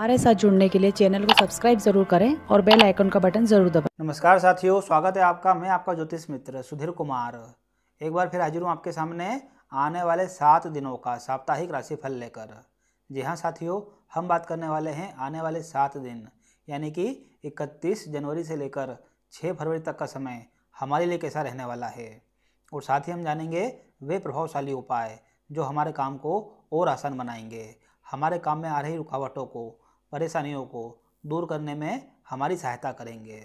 हमारे साथ जुड़ने के लिए चैनल को सब्सक्राइब जरूर करें और बेल आइकन का बटन जरूर दबाएं। नमस्कार साथियों स्वागत है आपका मैं आपका ज्योतिष मित्र सुधीर कुमार एक बार फिर हाजिर हूँ आपके सामने आने वाले सात दिनों का साप्ताहिक राशिफल लेकर जी हाँ साथियों हम बात करने वाले हैं आने वाले सात दिन यानी कि इकतीस जनवरी से लेकर छः फरवरी तक का समय हमारे लिए कैसा रहने वाला है और साथ ही हम जानेंगे वे प्रभावशाली उपाय जो हमारे काम को और आसान बनाएंगे हमारे काम में आ रही रुकावटों को परेशानियों को दूर करने में हमारी सहायता करेंगे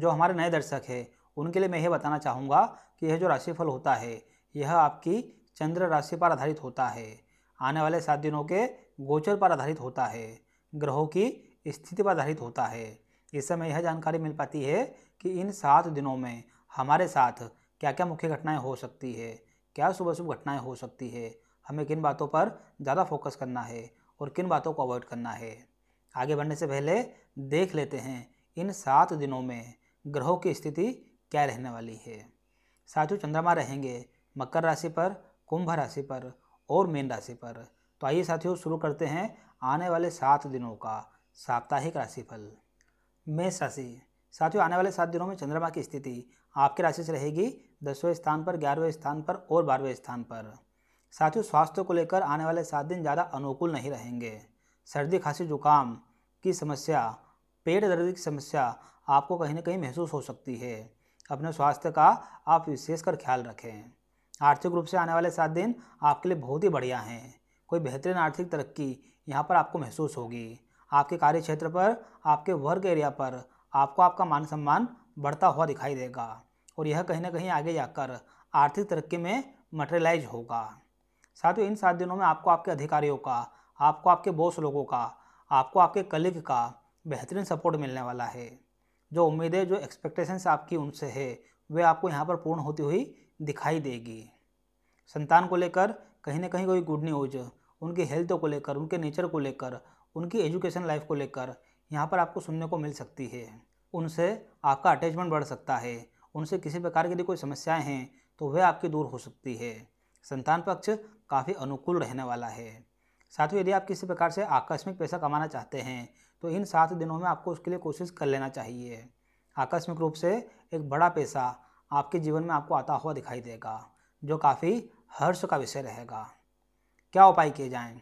जो हमारे नए दर्शक हैं उनके लिए मैं यह बताना चाहूँगा कि यह जो राशिफल होता है यह आपकी चंद्र राशि पर आधारित होता है आने वाले सात दिनों के गोचर पर आधारित होता है ग्रहों की स्थिति पर आधारित होता है इस समय यह जानकारी मिल पाती है कि इन सात दिनों में हमारे साथ क्या क्या मुख्य घटनाएं हो सकती है क्या सुबह शुभ घटनाएं हो सकती है हमें किन बातों पर ज़्यादा फोकस करना है और किन बातों को अवॉइड करना है आगे बढ़ने से पहले देख लेते हैं इन सात दिनों में ग्रहों की स्थिति क्या रहने वाली है साथियों चंद्रमा रहेंगे मकर राशि पर कुंभ राशि पर और मीन राशि पर तो आइए साथियों शुरू करते हैं आने वाले सात दिनों का साप्ताहिक राशिफल मेष राशि साथियों आने वाले सात दिनों में चंद्रमा की स्थिति आपकी राशि से रहेगी दसवें स्थान पर ग्यारहवें स्थान पर और बारहवें स्थान पर साथियों स्वास्थ्य को लेकर आने वाले सात दिन ज़्यादा अनुकूल नहीं रहेंगे सर्दी खांसी जुकाम की समस्या पेट दर्द की समस्या आपको कहीं ना कहीं महसूस हो सकती है अपने स्वास्थ्य का आप विशेष कर ख्याल रखें आर्थिक रूप से आने वाले सात दिन आपके लिए बहुत ही बढ़िया हैं कोई बेहतरीन आर्थिक तरक्की यहाँ पर आपको महसूस होगी आपके कार्य क्षेत्र पर आपके वर्क एरिया पर आपको आपका मान सम्मान बढ़ता हुआ दिखाई देगा और यह कहीं ना कहीं आगे जाकर आर्थिक तरक्की में मटेरियलाइज होगा साथ ही इन सात दिनों में आपको आपके अधिकारियों का आपको आपके बॉस लोगों का आपको आपके कलीग का बेहतरीन सपोर्ट मिलने वाला है जो उम्मीदें जो एक्सपेक्टेशंस आपकी उनसे है वे आपको यहाँ पर पूर्ण होती हुई दिखाई देगी संतान को लेकर कहीं ना कहीं कोई गुड न्यूज उनकी हेल्थ को लेकर उनके नेचर को लेकर उनकी एजुकेशन लाइफ को लेकर यहाँ पर आपको सुनने को मिल सकती है उनसे आपका अटैचमेंट बढ़ सकता है उनसे किसी प्रकार की यदि कोई समस्याएं हैं तो वह आपकी दूर हो सकती है संतान पक्ष काफ़ी अनुकूल रहने वाला है साथियों यदि आप किसी प्रकार से आकस्मिक पैसा कमाना चाहते हैं तो इन सात दिनों में आपको उसके लिए कोशिश कर लेना चाहिए आकस्मिक रूप से एक बड़ा पैसा आपके जीवन में आपको आता हुआ दिखाई देगा जो काफ़ी हर्ष का विषय रहेगा क्या उपाय किए जाएं?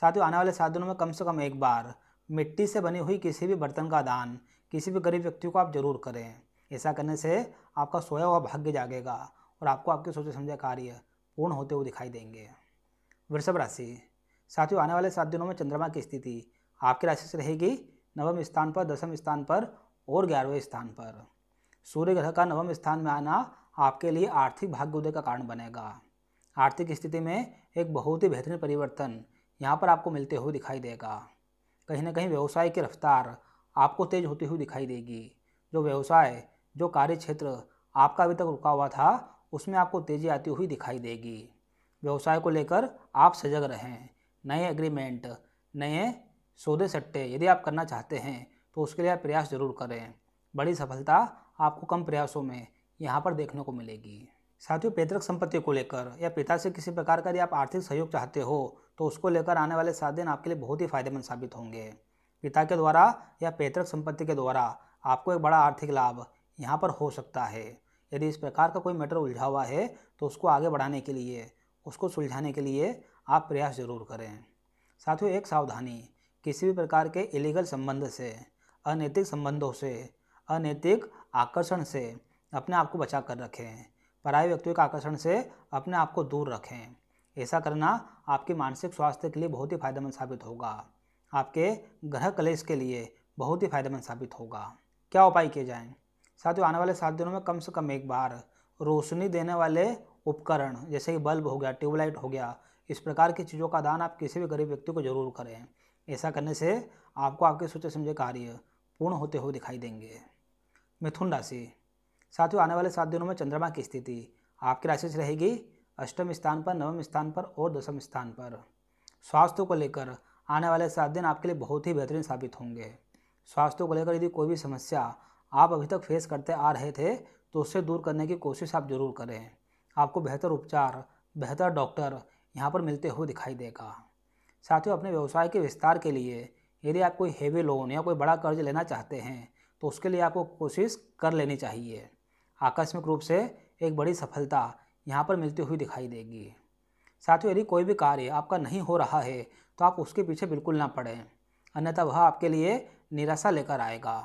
साथियों आने वाले सात दिनों में कम से कम एक बार मिट्टी से बनी हुई किसी भी बर्तन का दान किसी भी गरीब व्यक्ति को आप जरूर करें ऐसा करने से आपका सोया हुआ भाग्य जागेगा और आपको आपके सोचे समझे कार्य पूर्ण होते हुए दिखाई देंगे वृषभ राशि साथियों आने वाले सात दिनों में चंद्रमा की स्थिति आपकी राशि से रहेगी नवम स्थान पर दसम स्थान पर और ग्यारहवें स्थान पर सूर्य ग्रह का नवम स्थान में आना आपके लिए आर्थिक भाग्योदय का कारण बनेगा आर्थिक स्थिति में एक बहुत ही बेहतरीन परिवर्तन यहाँ पर आपको मिलते हुए दिखाई देगा कहीं ना कहीं व्यवसाय की रफ्तार आपको तेज होती हुई दिखाई देगी जो व्यवसाय जो कार्य क्षेत्र आपका अभी तक रुका हुआ था उसमें आपको तेजी आती हुई दिखाई देगी व्यवसाय को लेकर आप सजग रहें नए एग्रीमेंट नए सौदे सट्टे यदि आप करना चाहते हैं तो उसके लिए आप प्रयास जरूर करें बड़ी सफलता आपको कम प्रयासों में यहाँ पर देखने को मिलेगी साथियों पैतृक संपत्ति को लेकर या पिता से किसी प्रकार का यदि आप आर्थिक सहयोग चाहते हो तो उसको लेकर आने वाले सात दिन आपके लिए बहुत ही फायदेमंद साबित होंगे पिता के द्वारा या पैतृक संपत्ति के द्वारा आपको एक बड़ा आर्थिक लाभ यहाँ पर हो सकता है यदि इस प्रकार का कोई मैटर उलझा हुआ है तो उसको आगे बढ़ाने के लिए उसको सुलझाने के लिए आप प्रयास जरूर करें साथियों एक सावधानी किसी भी प्रकार के इलीगल संबंध से अनैतिक संबंधों से अनैतिक आकर्षण से अपने आप को बचा कर रखें पराए व्यक्तियों के आकर्षण से अपने आप को दूर रखें ऐसा करना आपके मानसिक स्वास्थ्य के लिए बहुत ही फायदेमंद साबित होगा आपके ग्रह कलेश के लिए बहुत ही फायदेमंद साबित होगा क्या उपाय किए जाएं साथियों आने वाले सात दिनों में कम से कम एक बार रोशनी देने वाले उपकरण जैसे कि बल्ब हो गया ट्यूबलाइट हो गया इस प्रकार की चीज़ों का दान आप किसी भी गरीब व्यक्ति को जरूर करें ऐसा करने से आपको आपके सोचे समझे कार्य पूर्ण होते हुए दिखाई देंगे मिथुन राशि साथियों आने वाले सात दिनों में चंद्रमा की स्थिति आपकी राशि से रहेगी अष्टम स्थान पर नवम स्थान पर और दसम स्थान पर स्वास्थ्य को लेकर आने वाले सात दिन आपके लिए बहुत ही बेहतरीन साबित होंगे स्वास्थ्य को लेकर यदि कोई भी समस्या आप अभी तक फेस करते आ रहे थे तो उससे दूर करने की कोशिश आप जरूर करें आपको बेहतर उपचार बेहतर डॉक्टर यहाँ पर मिलते हुए दिखाई देगा साथियों अपने व्यवसाय के विस्तार के लिए यदि आप कोई हेवी लोन या कोई बड़ा कर्ज लेना चाहते हैं तो उसके लिए आपको कोशिश कर लेनी चाहिए आकस्मिक रूप से एक बड़ी सफलता यहाँ पर मिलती हुई दिखाई देगी साथियों यदि कोई भी कार्य आपका नहीं हो रहा है तो आप उसके पीछे बिल्कुल ना पड़ें अन्यथा वह आपके लिए निराशा लेकर आएगा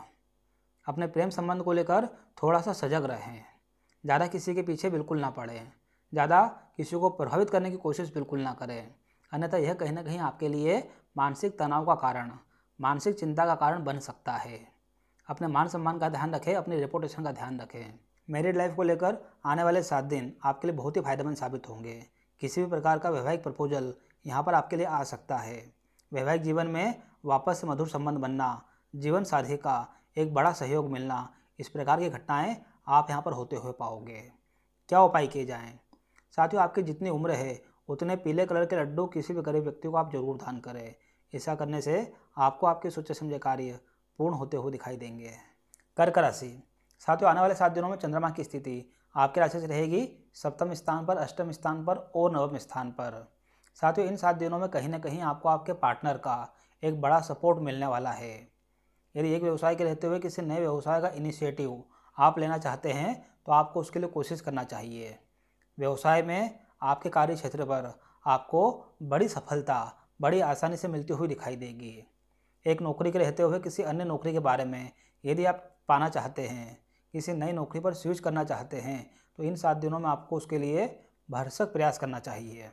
अपने प्रेम संबंध को लेकर थोड़ा सा सजग रहें ज़्यादा किसी के पीछे बिल्कुल ना पड़े ज़्यादा किसी को प्रभावित करने की कोशिश बिल्कुल ना करें अन्यथा यह कहीं ना कहीं आपके लिए मानसिक तनाव का कारण मानसिक चिंता का कारण बन सकता है अपने मान सम्मान का ध्यान रखें अपनी रिपोटेशन का ध्यान रखें मैरिड लाइफ को लेकर आने वाले सात दिन आपके लिए बहुत ही फायदेमंद साबित होंगे किसी भी प्रकार का वैवाहिक प्रपोजल यहाँ पर आपके लिए आ सकता है वैवाहिक जीवन में वापस से मधुर संबंध बनना जीवन साधी का एक बड़ा सहयोग मिलना इस प्रकार की घटनाएँ आप यहाँ पर होते हुए पाओगे क्या उपाय किए जाएँ साथियों आपकी जितनी उम्र है उतने पीले कलर के लड्डू किसी भी गरीब व्यक्ति को आप जरूर दान करें ऐसा करने से आपको आपके सोचे समझे कार्य पूर्ण होते हुए दिखाई देंगे कर्क राशि साथियों आने वाले सात दिनों में चंद्रमा की स्थिति आपकी राशि से रहेगी सप्तम स्थान पर अष्टम स्थान पर और नवम स्थान पर साथियों इन सात दिनों में कहीं ना कहीं आपको आपके पार्टनर का एक बड़ा सपोर्ट मिलने वाला है यदि एक व्यवसाय के रहते हुए किसी नए व्यवसाय का इनिशिएटिव आप लेना चाहते हैं तो आपको उसके लिए कोशिश करना चाहिए व्यवसाय में आपके कार्य क्षेत्र पर आपको बड़ी सफलता बड़ी आसानी से मिलती हुई दिखाई देगी एक नौकरी के रहते हुए किसी अन्य नौकरी के बारे में यदि आप पाना चाहते हैं किसी नई नौकरी पर स्विच करना चाहते हैं तो इन सात दिनों में आपको उसके लिए भरसक प्रयास करना चाहिए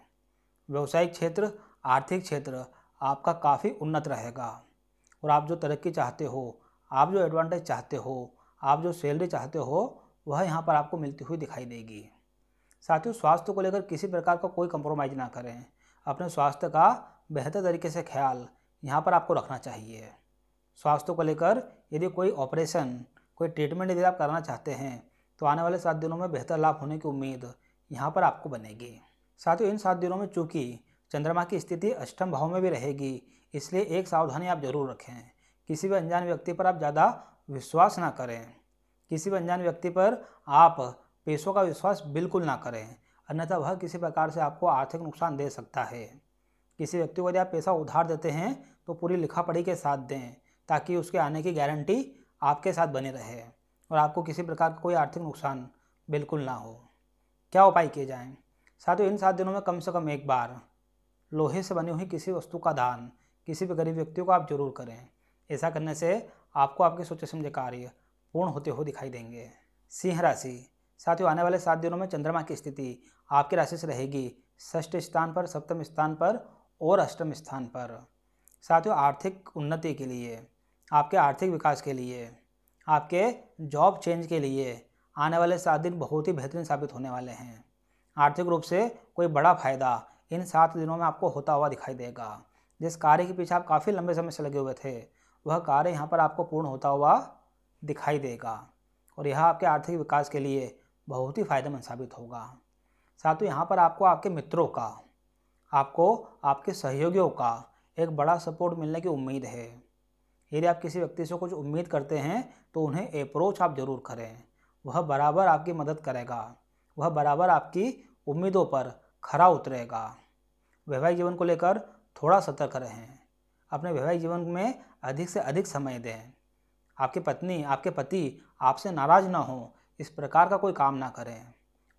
व्यवसायिक क्षेत्र आर्थिक क्षेत्र आपका काफ़ी उन्नत रहेगा और आप जो तरक्की चाहते हो आप जो एडवांटेज चाहते हो आप जो सैलरी चाहते हो वह यहाँ पर आपको मिलती हुई दिखाई देगी साथियों स्वास्थ्य को लेकर किसी प्रकार का कोई कंप्रोमाइज़ ना करें अपने स्वास्थ्य का बेहतर तरीके से ख्याल यहाँ पर आपको रखना चाहिए स्वास्थ्य को लेकर यदि कोई ऑपरेशन कोई ट्रीटमेंट यदि आप करना चाहते हैं तो आने वाले सात दिनों में बेहतर लाभ होने की उम्मीद यहाँ पर आपको बनेगी साथियों इन सात दिनों में चूँकि चंद्रमा की स्थिति अष्टम भाव में भी रहेगी इसलिए एक सावधानी आप जरूर रखें किसी भी अनजान व्यक्ति पर आप ज़्यादा विश्वास ना करें किसी भी अनजान व्यक्ति पर आप पैसों का विश्वास बिल्कुल ना करें अन्यथा वह किसी प्रकार से आपको आर्थिक नुकसान दे सकता है किसी व्यक्ति को यदि आप पैसा उधार देते हैं तो पूरी लिखा पढ़ी के साथ दें ताकि उसके आने की गारंटी आपके साथ बनी रहे और आपको किसी प्रकार का कोई आर्थिक नुकसान बिल्कुल ना हो क्या उपाय किए जाएँ साथियों इन सात दिनों में कम से कम एक बार लोहे से बनी हुई किसी वस्तु का दान किसी भी गरीब व्यक्ति को आप जरूर करें ऐसा करने से आपको आपकी सोचे समझे कार्य पूर्ण होते हुए दिखाई देंगे सिंह राशि साथियों आने वाले सात दिनों में चंद्रमा की स्थिति आपकी राशि से रहेगी षष्ठ स्थान पर सप्तम स्थान पर और अष्टम स्थान पर साथियों आर्थिक उन्नति के लिए आपके आर्थिक विकास के लिए आपके जॉब चेंज के लिए आने वाले सात दिन बहुत ही बेहतरीन साबित होने वाले हैं आर्थिक रूप से कोई बड़ा फायदा इन सात दिनों में आपको होता हुआ दिखाई देगा जिस कार्य के पीछे आप काफ़ी लंबे समय से लगे हुए थे वह कार्य यहाँ पर आपको पूर्ण होता हुआ दिखाई देगा और यह आपके आर्थिक विकास के लिए बहुत ही फायदेमंद साबित होगा साथ ही यहाँ पर आपको आपके मित्रों का आपको आपके सहयोगियों का एक बड़ा सपोर्ट मिलने की उम्मीद है यदि आप किसी व्यक्ति से कुछ उम्मीद करते हैं तो उन्हें अप्रोच आप ज़रूर करें वह बराबर आपकी मदद करेगा वह बराबर आपकी उम्मीदों पर खरा उतरेगा वैवाहिक जीवन को लेकर थोड़ा सतर्क रहें अपने वैवाहिक जीवन में अधिक से अधिक समय दें आपकी पत्नी आपके पति आपसे नाराज ना हो इस प्रकार का कोई काम ना करें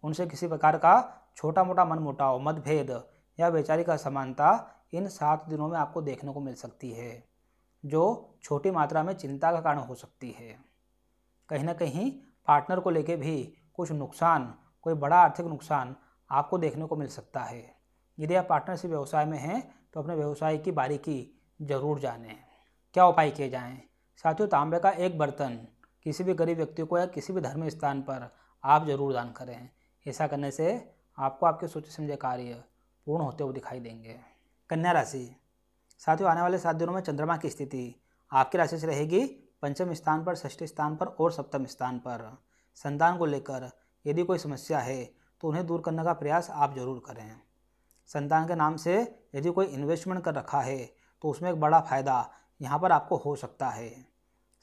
उनसे किसी प्रकार का छोटा मोटा मन मुटाव मतभेद या वैचारिक असमानता इन सात दिनों में आपको देखने को मिल सकती है जो छोटी मात्रा में चिंता का कारण हो सकती है कहीं ना कहीं पार्टनर को लेके भी कुछ नुकसान कोई बड़ा आर्थिक नुकसान आपको देखने को मिल सकता है यदि आप पार्टनरशिप व्यवसाय में हैं तो अपने व्यवसाय की बारीकी जरूर जानें क्या उपाय किए जाएं साथियों तांबे का एक बर्तन किसी भी गरीब व्यक्ति को या किसी भी धर्म स्थान पर आप जरूर दान करें ऐसा करने से आपको आपके सोचे समझे कार्य पूर्ण होते हुए दिखाई देंगे कन्या राशि साथियों आने वाले सात दिनों में चंद्रमा की स्थिति आपकी राशि से रहेगी पंचम स्थान पर षष्ठ स्थान पर और सप्तम स्थान पर संतान को लेकर यदि कोई समस्या है तो उन्हें दूर करने का प्रयास आप जरूर करें संतान के नाम से यदि कोई इन्वेस्टमेंट कर रखा है तो उसमें एक बड़ा फ़ायदा यहाँ पर आपको हो सकता है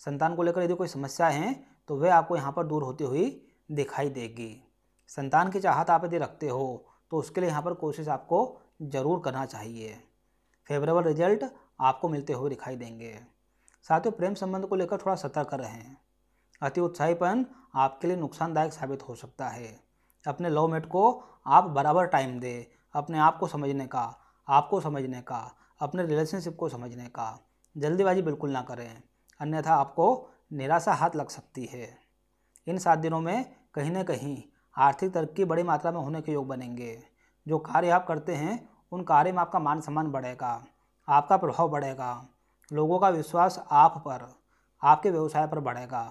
संतान को लेकर यदि कोई समस्या है तो वह आपको यहाँ पर दूर होती हुई दिखाई देगी संतान की चाहत आप यदि रखते हो तो उसके लिए यहाँ पर कोशिश आपको ज़रूर करना चाहिए फेवरेबल रिजल्ट आपको मिलते हुए दिखाई देंगे साथियों प्रेम संबंध को लेकर थोड़ा सतर्क रहें अति उत्साहीपन आपके लिए नुकसानदायक साबित हो सकता है अपने लव मेट को आप बराबर टाइम दें अपने आप को समझने का आपको समझने का अपने रिलेशनशिप को समझने का जल्दीबाजी बिल्कुल ना करें अन्यथा आपको निराशा हाथ लग सकती है इन सात दिनों में कहीं ना कहीं आर्थिक तरक्की बड़ी मात्रा में होने के योग बनेंगे जो कार्य आप करते हैं उन कार्य में आपका मान सम्मान बढ़ेगा आपका प्रभाव बढ़ेगा लोगों का विश्वास आप पर आपके व्यवसाय पर बढ़ेगा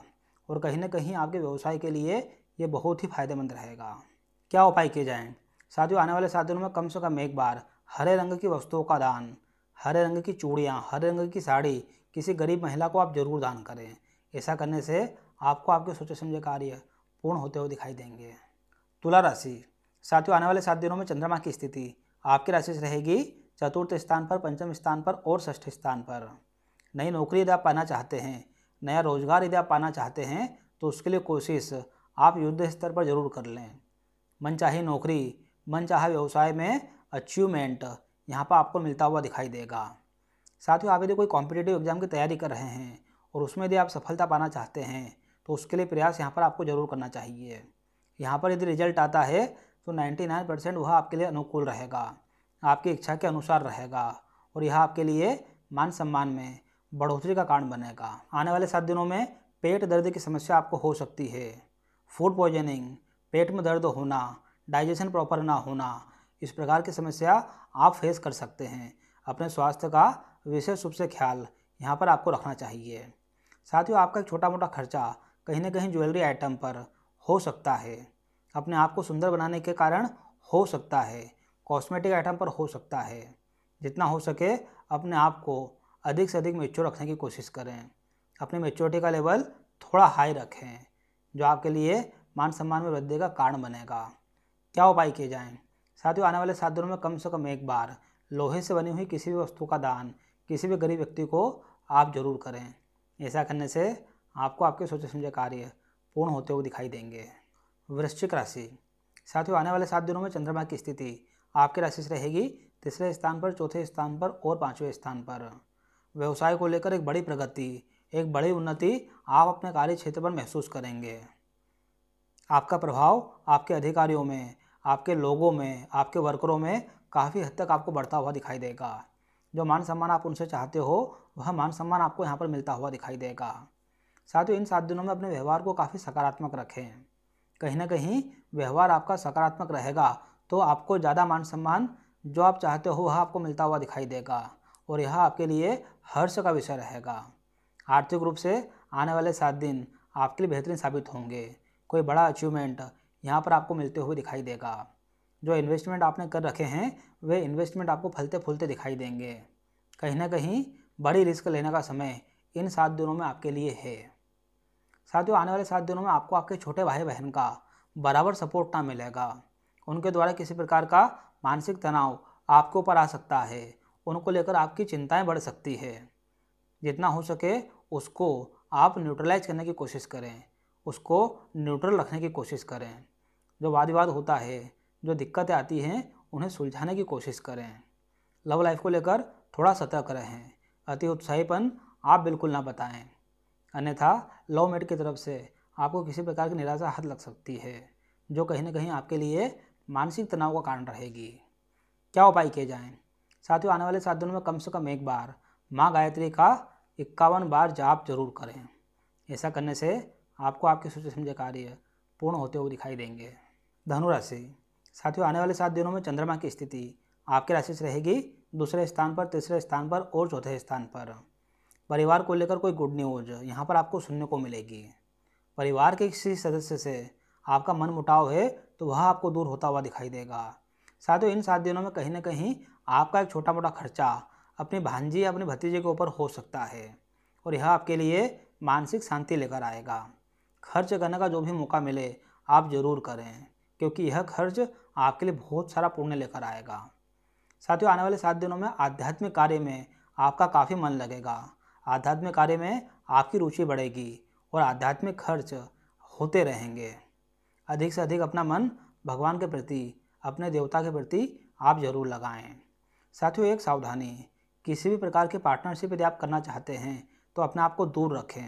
और कहीं ना कहीं आपके व्यवसाय के लिए ये बहुत ही फायदेमंद रहेगा क्या उपाय किए जाएँ साथियों आने वाले सात दिनों में कम से कम एक बार हरे रंग की वस्तुओं का दान हरे रंग की चूड़ियाँ हरे रंग की साड़ी किसी गरीब महिला को आप जरूर दान करें ऐसा करने से आपको आपके सोचे समझे कार्य पूर्ण होते हुए दिखाई देंगे तुला राशि साथियों आने वाले सात दिनों में चंद्रमा की स्थिति आपकी राशि से रहेगी चतुर्थ स्थान पर पंचम स्थान पर और षष्ठ स्थान पर नई नौकरी यदि आप पाना चाहते हैं नया रोजगार यदि आप पाना चाहते हैं तो उसके लिए कोशिश आप युद्ध स्तर पर जरूर कर लें मनचाही नौकरी मनचाहा व्यवसाय में अचीवमेंट यहाँ पर आपको मिलता हुआ दिखाई देगा साथ ही आप यदि कोई कॉम्पिटेटिव एग्जाम की तैयारी कर रहे हैं और उसमें यदि आप सफलता पाना चाहते हैं तो उसके लिए प्रयास यहाँ पर आपको ज़रूर करना चाहिए यहाँ पर यदि रिजल्ट आता है तो 99 परसेंट वह आपके लिए अनुकूल रहेगा आपकी इच्छा के अनुसार रहेगा और यह आपके लिए मान सम्मान में बढ़ोतरी का कारण बनेगा आने वाले सात दिनों में पेट दर्द की समस्या आपको हो सकती है फूड पॉइजनिंग पेट में दर्द होना डाइजेशन प्रॉपर ना होना इस प्रकार की समस्या आप फेस कर सकते हैं अपने स्वास्थ्य का विशेष रूप से ख्याल यहाँ पर आपको रखना चाहिए साथियों आपका एक छोटा मोटा खर्चा कहीं ना कहीं ज्वेलरी आइटम पर हो सकता है अपने आप को सुंदर बनाने के कारण हो सकता है कॉस्मेटिक आइटम पर हो सकता है जितना हो सके अपने आप को अधिक से अधिक मेच्योर रखने की कोशिश करें अपनी मेच्योरिटी का लेवल थोड़ा हाई रखें जो आपके लिए मान सम्मान में वृद्धि का कारण बनेगा क्या उपाय किए जाएँ साथियों आने वाले सात दिनों में कम से कम एक बार लोहे से बनी हुई किसी भी वस्तु का दान किसी भी गरीब व्यक्ति को आप जरूर करें ऐसा करने से आपको आपके सोचे समझे कार्य पूर्ण होते हुए दिखाई देंगे वृश्चिक राशि साथियों आने वाले सात दिनों में चंद्रमा की स्थिति आपकी राशि से रहेगी तीसरे स्थान पर चौथे स्थान पर और पाँचवें स्थान पर व्यवसाय को लेकर एक बड़ी प्रगति एक बड़ी उन्नति आप अपने कार्य क्षेत्र पर महसूस करेंगे आपका प्रभाव आपके अधिकारियों में आपके लोगों में आपके वर्करों में काफ़ी हद तक आपको बढ़ता हुआ दिखाई देगा जो मान सम्मान आप उनसे चाहते हो वह मान सम्मान आपको यहाँ पर मिलता हुआ दिखाई देगा साथ ही इन सात दिनों में अपने व्यवहार को काफ़ी सकारात्मक रखें कहीं ना कहीं व्यवहार आपका सकारात्मक रहेगा तो आपको ज़्यादा मान सम्मान जो आप चाहते हो वह आपको मिलता हुआ दिखाई देगा और यह आपके लिए हर्ष का विषय रहेगा आर्थिक रूप से आने वाले सात दिन आपके लिए बेहतरीन साबित होंगे कोई बड़ा अचीवमेंट यहाँ पर आपको मिलते हुए दिखाई देगा जो इन्वेस्टमेंट आपने कर रखे हैं वे इन्वेस्टमेंट आपको फलते फूलते दिखाई देंगे कहीं ना कहीं बड़ी रिस्क लेने का समय इन सात दिनों में आपके लिए है साथियों आने वाले सात दिनों में आपको आपके छोटे भाई बहन का बराबर सपोर्ट ना मिलेगा उनके द्वारा किसी प्रकार का मानसिक तनाव आपके ऊपर आ सकता है उनको लेकर आपकी चिंताएं बढ़ सकती है जितना हो सके उसको आप न्यूट्रलाइज करने की कोशिश करें उसको न्यूट्रल रखने की कोशिश करें जो वाद विवाद होता है जो दिक्कतें आती हैं उन्हें सुलझाने की कोशिश करें लव लाइफ को लेकर थोड़ा सतर्क रहें अति उत्साहीपन आप बिल्कुल ना बताएं अन्यथा लव मेट की तरफ से आपको किसी प्रकार की निराशा हाथ लग सकती है जो कहीं ना कहीं आपके लिए मानसिक तनाव का कारण रहेगी क्या उपाय किए जाएं साथियों आने वाले सात दिनों में कम से कम एक बार माँ गायत्री का इक्यावन बार जाप जरूर करें ऐसा करने से आपको आपके सोचे समझे कार्य पूर्ण होते हुए दिखाई देंगे धनुराशि साथियों आने वाले सात दिनों में चंद्रमा की स्थिति आपकी राशि से रहेगी दूसरे स्थान पर तीसरे स्थान पर और चौथे स्थान पर परिवार को लेकर कोई गुड न्यूज यहाँ पर आपको सुनने को मिलेगी परिवार के किसी सदस्य से आपका मन मुटाव है तो वह आपको दूर होता हुआ दिखाई देगा साथियों इन सात दिनों में कहीं ना कहीं आपका एक छोटा मोटा खर्चा अपनी भांजी या अपने भतीजे के ऊपर हो सकता है और यह आपके लिए मानसिक शांति लेकर आएगा खर्च करने का जो भी मौका मिले आप ज़रूर करें क्योंकि यह खर्च आपके लिए बहुत सारा पुण्य लेकर आएगा साथियों आने वाले सात दिनों में आध्यात्मिक कार्य में आपका काफ़ी मन लगेगा आध्यात्मिक कार्य में आपकी रुचि बढ़ेगी और आध्यात्मिक खर्च होते रहेंगे अधिक से अधिक अपना मन भगवान के प्रति अपने देवता के प्रति आप ज़रूर लगाएं साथियों एक सावधानी किसी भी प्रकार की पार्टनरशिप यदि आप करना चाहते हैं तो अपने आप को दूर रखें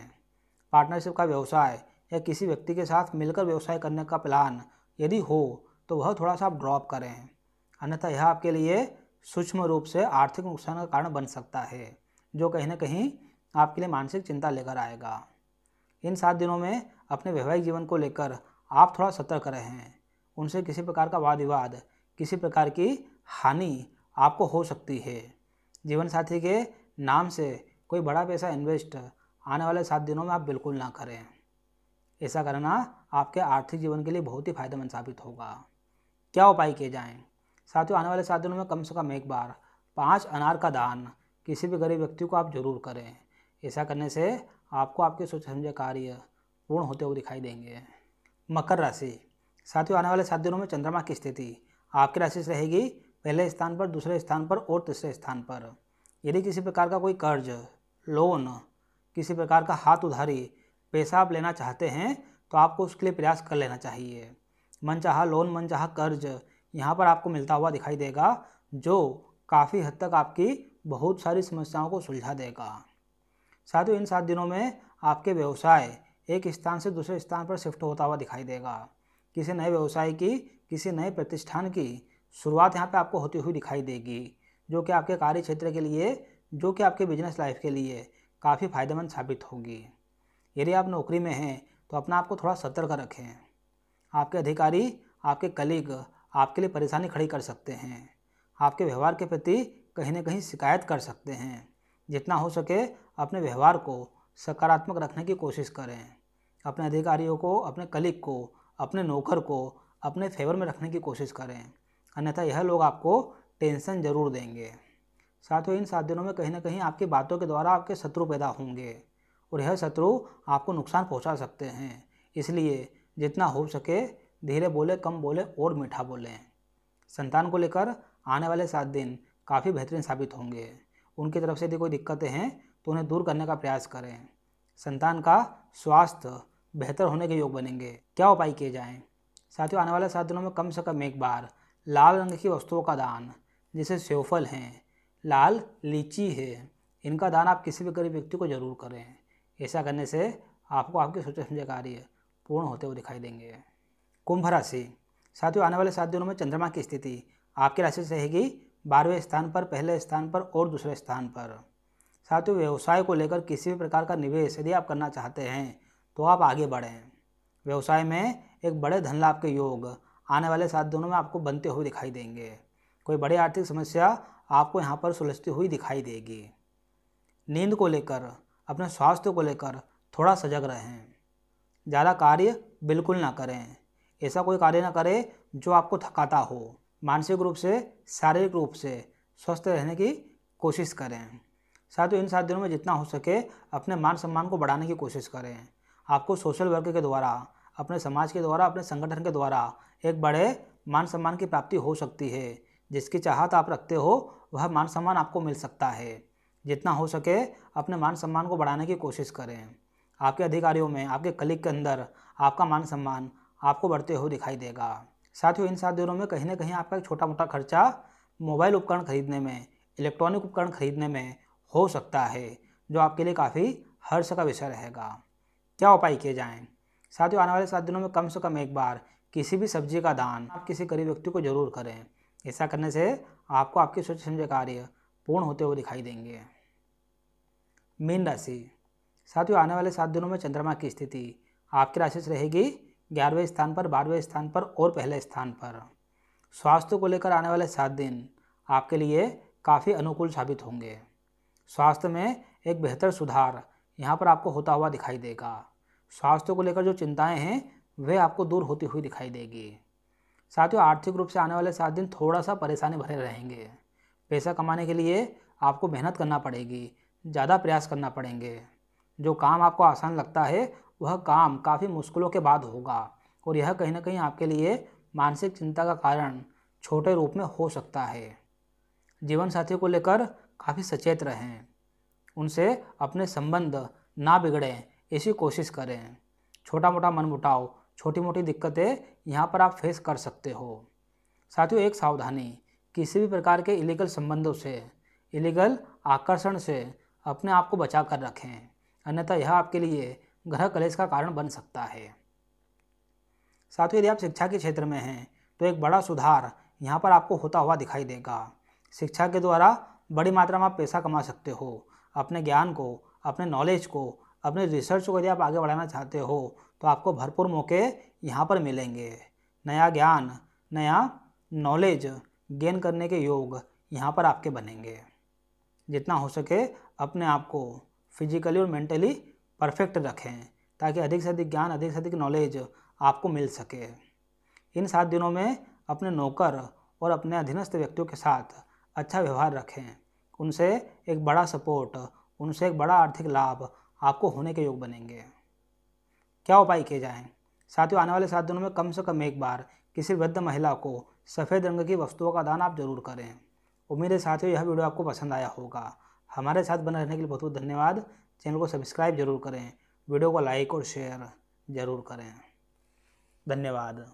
पार्टनरशिप का व्यवसाय या किसी व्यक्ति के साथ मिलकर व्यवसाय करने का प्लान यदि हो तो वह थोड़ा सा आप ड्रॉप करें अन्यथा यह आपके लिए सूक्ष्म रूप से आर्थिक नुकसान का कारण बन सकता है जो कहीं ना कहीं आपके लिए मानसिक चिंता लेकर आएगा इन सात दिनों में अपने वैवाहिक जीवन को लेकर आप थोड़ा सतर्क रहें उनसे किसी प्रकार का वाद विवाद किसी प्रकार की हानि आपको हो सकती है जीवन साथी के नाम से कोई बड़ा पैसा इन्वेस्ट आने वाले सात दिनों में आप बिल्कुल ना करें ऐसा करना आपके आर्थिक जीवन के लिए बहुत ही फायदेमंद साबित होगा क्या उपाय किए जाएँ साथियों आने वाले सात दिनों में कम से कम एक बार पाँच अनार का दान किसी भी गरीब व्यक्ति को आप जरूर करें ऐसा करने से आपको आपके सोच समझे कार्य पूर्ण होते हुए दिखाई देंगे मकर राशि साथियों आने वाले सात दिनों में चंद्रमा की स्थिति आपकी राशि से रहेगी पहले स्थान पर दूसरे स्थान पर और तीसरे स्थान पर यदि किसी प्रकार का कोई कर्ज लोन किसी प्रकार का हाथ उधारी पैसा आप लेना चाहते हैं तो आपको उसके लिए प्रयास कर लेना चाहिए मनचाहा लोन मनचाहा कर्ज यहाँ पर आपको मिलता हुआ दिखाई देगा जो काफ़ी हद तक आपकी बहुत सारी समस्याओं को सुलझा देगा ही इन सात दिनों में आपके व्यवसाय एक स्थान से दूसरे स्थान पर शिफ्ट होता हुआ दिखाई देगा किसी नए व्यवसाय की किसी नए प्रतिष्ठान की शुरुआत यहाँ पे आपको होती हुई दिखाई देगी जो कि आपके कार्य क्षेत्र के लिए जो कि आपके बिजनेस लाइफ के लिए काफ़ी फायदेमंद साबित होगी यदि आप नौकरी में हैं तो अपना आपको थोड़ा सतर्क रखें आपके अधिकारी आपके कलीग आपके लिए परेशानी खड़ी कर सकते हैं आपके व्यवहार के प्रति कहीं ना कहीं शिकायत कर सकते हैं जितना हो सके अपने व्यवहार को सकारात्मक रखने की कोशिश करें अपने अधिकारियों को अपने कलीग को अपने नौकर को अपने फेवर में रखने की कोशिश करें अन्यथा यह लोग आपको टेंशन ज़रूर देंगे साथ ही इन सात दिनों में कहीं ना कहीं आपकी बातों के द्वारा आपके शत्रु पैदा होंगे और यह शत्रु आपको नुकसान पहुंचा सकते हैं इसलिए जितना हो सके धीरे बोले कम बोले और मीठा बोलें संतान को लेकर आने वाले सात दिन काफ़ी बेहतरीन साबित होंगे उनकी तरफ से यदि कोई दिक्कतें हैं तो उन्हें दूर करने का प्रयास करें संतान का स्वास्थ्य बेहतर होने के योग बनेंगे क्या उपाय किए जाएं साथियों आने वाले सात दिनों में कम से कम एक बार लाल रंग की वस्तुओं का दान जैसे सेवफल हैं लाल लीची है इनका दान आप किसी भी गरीब व्यक्ति को जरूर करें ऐसा करने से आपको आपकी सोचे समझे कार्य पूर्ण होते हुए दिखाई देंगे कुंभ राशि साथियों आने वाले सात दिनों में चंद्रमा की स्थिति आपकी राशि से रहेगी बारहवें स्थान पर पहले स्थान पर और दूसरे स्थान पर साथियों व्यवसाय को लेकर किसी भी प्रकार का निवेश यदि आप करना चाहते हैं तो आप आगे बढ़ें व्यवसाय में एक बड़े धन लाभ के योग आने वाले सात दिनों में आपको बनते हुए दिखाई देंगे कोई बड़ी आर्थिक समस्या आपको यहाँ पर सुलझती हुई दिखाई देगी नींद को लेकर अपने स्वास्थ्य को लेकर थोड़ा सजग रहें ज़्यादा कार्य बिल्कुल ना करें ऐसा कोई कार्य ना करें जो आपको थकाता हो मानसिक रूप से शारीरिक रूप से स्वस्थ रहने की कोशिश करें साथियों इन सात दिनों में जितना हो सके अपने मान सम्मान को बढ़ाने की कोशिश करें आपको सोशल वर्क के द्वारा अपने समाज के द्वारा अपने संगठन के द्वारा एक बड़े मान सम्मान की प्राप्ति हो सकती है जिसकी चाहत आप रखते हो वह मान सम्मान आपको मिल सकता है जितना हो सके अपने मान सम्मान को बढ़ाने की कोशिश करें आपके अधिकारियों में आपके कलिक के अंदर आपका मान सम्मान आपको बढ़ते हुए दिखाई देगा साथ ही इन सात दिनों में कहीं ना कहीं आपका एक छोटा मोटा खर्चा मोबाइल उपकरण खरीदने में इलेक्ट्रॉनिक उपकरण खरीदने में हो सकता है जो आपके लिए काफ़ी हर्ष का विषय रहेगा क्या उपाय किए जाएँ साथियों आने वाले सात दिनों में कम से कम एक बार किसी भी सब्जी का दान आप किसी गरीब व्यक्ति को जरूर करें ऐसा करने से आपको आपके स्वच्छ समझे कार्य पूर्ण होते हुए दिखाई देंगे मीन राशि साथियों आने वाले सात दिनों में चंद्रमा की स्थिति आपकी राशि से रहेगी ग्यारहवें स्थान पर बारहवें स्थान पर और पहले स्थान पर स्वास्थ्य को लेकर आने वाले सात दिन आपके लिए काफ़ी अनुकूल साबित होंगे स्वास्थ्य में एक बेहतर सुधार यहाँ पर आपको होता हुआ दिखाई देगा स्वास्थ्य को लेकर जो चिंताएं हैं वे आपको दूर होती हुई दिखाई देगी साथियों आर्थिक रूप से आने वाले सात दिन थोड़ा सा परेशानी भरे रहेंगे पैसा कमाने के लिए आपको मेहनत करना पड़ेगी ज़्यादा प्रयास करना पड़ेंगे जो काम आपको आसान लगता है वह काम काफ़ी मुश्किलों के बाद होगा और यह कहीं ना कहीं आपके लिए मानसिक चिंता का कारण छोटे रूप में हो सकता है जीवन साथी को लेकर काफ़ी सचेत रहें उनसे अपने संबंध ना बिगड़ें ऐसी कोशिश करें छोटा मोटा मनमुटाव छोटी मोटी दिक्कतें यहाँ पर आप फेस कर सकते हो साथियों एक सावधानी किसी भी प्रकार के इलीगल संबंधों से इलीगल आकर्षण से अपने आप को बचा कर रखें अन्यथा यह आपके लिए ग्रह कलेश का कारण बन सकता है साथ ही यदि आप शिक्षा के क्षेत्र में हैं तो एक बड़ा सुधार यहाँ पर आपको होता हुआ दिखाई देगा शिक्षा के द्वारा बड़ी मात्रा में आप पैसा कमा सकते हो अपने ज्ञान को अपने नॉलेज को अपने रिसर्च को यदि आप आगे बढ़ाना चाहते हो तो आपको भरपूर मौके यहाँ पर मिलेंगे नया ज्ञान नया नॉलेज गेन करने के योग यहाँ पर आपके बनेंगे जितना हो सके अपने आप को फिजिकली और मेंटली परफेक्ट रखें ताकि अधिक से अधिक ज्ञान अधिक से अधिक नॉलेज आपको मिल सके इन सात दिनों में अपने नौकर और अपने अधीनस्थ व्यक्तियों के साथ अच्छा व्यवहार रखें उनसे एक बड़ा सपोर्ट उनसे एक बड़ा आर्थिक लाभ आपको होने के योग बनेंगे क्या उपाय किए जाएँ साथियों आने वाले सात दिनों में कम से कम एक बार किसी वृद्ध महिला को सफ़ेद रंग की वस्तुओं का दान आप जरूर करें उम्मीद तो है साथियों यह वीडियो आपको पसंद आया होगा हमारे साथ बने रहने के लिए बहुत बहुत धन्यवाद चैनल को सब्सक्राइब जरूर करें वीडियो को लाइक और शेयर ज़रूर करें धन्यवाद